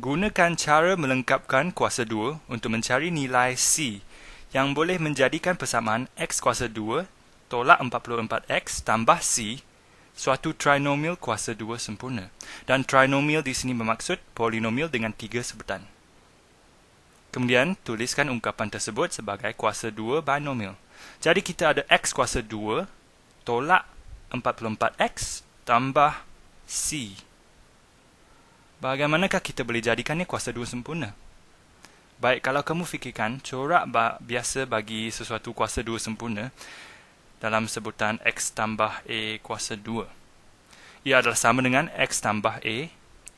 Gunakan cara melengkapkan kuasa 2 untuk mencari nilai C yang boleh menjadikan persamaan X kuasa 2 tolak 44X tambah C suatu trinomial kuasa 2 sempurna. Dan trinomial di sini bermaksud polinomial dengan tiga sebutan. Kemudian, tuliskan ungkapan tersebut sebagai kuasa 2 binomial. Jadi, kita ada X kuasa 2 tolak 44X tambah C bagaimanakah kita boleh jadikannya kuasa dua sempurna? Baik, kalau kamu fikirkan corak biasa bagi sesuatu kuasa dua sempurna dalam sebutan X tambah A kuasa dua. Ia adalah sama dengan X tambah A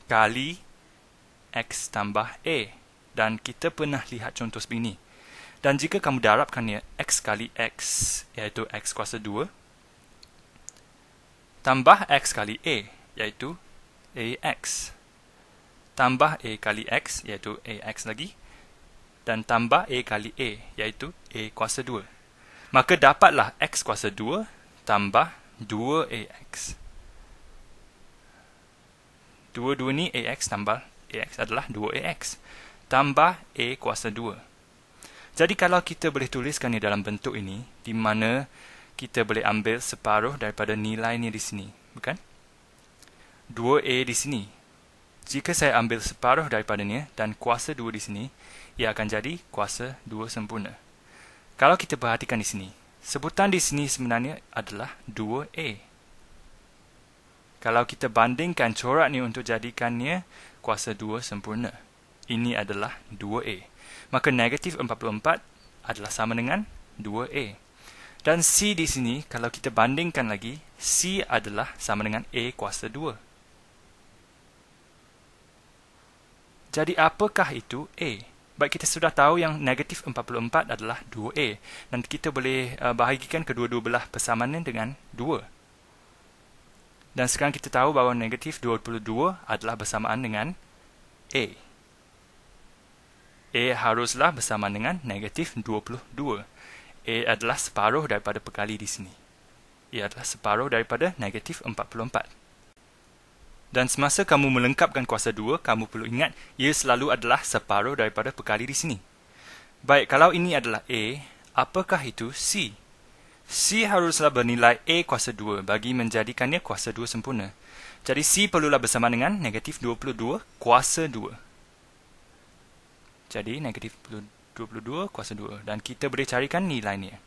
kali X tambah A. Dan kita pernah lihat contoh seperti ini. Dan jika kamu darabkannya X kali X iaitu X kuasa dua tambah X kali A iaitu AX tambah A kali X iaitu AX lagi dan tambah A kali A iaitu A kuasa 2. Maka dapatlah X kuasa 2 tambah 2AX. Dua-dua ni AX tambah AX adalah 2AX tambah A kuasa 2. Jadi kalau kita boleh tuliskan ni dalam bentuk ini di mana kita boleh ambil separuh daripada nilai ni di sini, bukan? 2A di sini jika saya ambil separuh daripadanya dan kuasa dua di sini, ia akan jadi kuasa dua sempurna. Kalau kita perhatikan di sini, sebutan di sini sebenarnya adalah 2A. E. Kalau kita bandingkan corak ni untuk jadikannya kuasa 2 sempurna, ini adalah 2A. E. Maka negatif 44 adalah sama dengan 2A. E. Dan C di sini, kalau kita bandingkan lagi, C adalah sama dengan A kuasa 2. Jadi apakah itu A? Baik kita sudah tahu yang negatif 44 adalah 2A. Dan kita boleh uh, bahagikan kedua-dua belah persamaan dengan 2. Dan sekarang kita tahu bahawa negatif 22 adalah bersamaan dengan A. A haruslah bersamaan dengan negatif 22. A adalah separuh daripada perkali di sini. Ia adalah separuh daripada negatif 44. Dan semasa kamu melengkapkan kuasa dua, kamu perlu ingat ia selalu adalah separuh daripada perkali di sini. Baik, kalau ini adalah A, apakah itu C? C haruslah bernilai A kuasa 2 bagi menjadikannya kuasa 2 sempurna. Jadi C perlulah bersama dengan negatif 22 kuasa 2. Jadi negatif 22 kuasa 2 dan kita boleh carikan nilainya.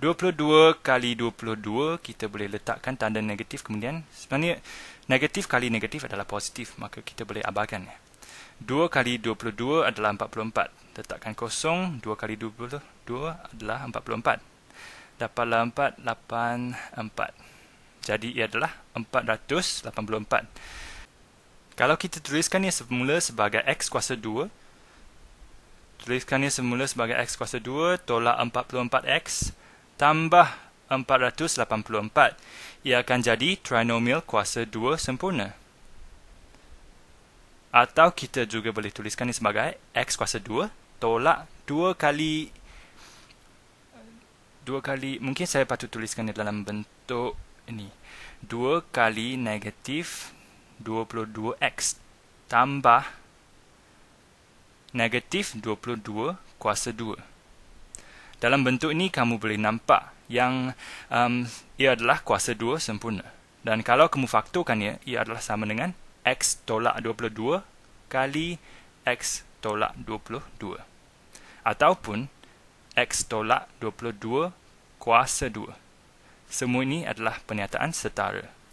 22 kali 22 kita boleh letakkan tanda negatif kemudian sebenarnya negatif kali negatif adalah positif maka kita boleh abaikan. 2 kali 22 adalah 44. Letakkan kosong 2 kali 22 adalah 44. Dapat 484. Lah Jadi ia adalah 484. Kalau kita tuliskan tuliskannya semula sebagai x kuasa 2, tuliskannya semula sebagai x kuasa 2, tolak 44x, tambah 484. Ia akan jadi trinomial kuasa 2 sempurna. Atau kita juga boleh tuliskan ini sebagai x kuasa 2 tolak 2 kali 2 kali, mungkin saya patut tuliskan dalam bentuk ini. 2 kali negatif 22x tambah negatif 22 kuasa 2. Dalam bentuk ini kamu boleh nampak yang um, ia adalah kuasa 2 sempurna. Dan kalau kamu faktorkannya, ia adalah sama dengan x tolak 22 kali x tolak 22. Ataupun x tolak 22 kuasa 2. Semua ini adalah pernyataan setara.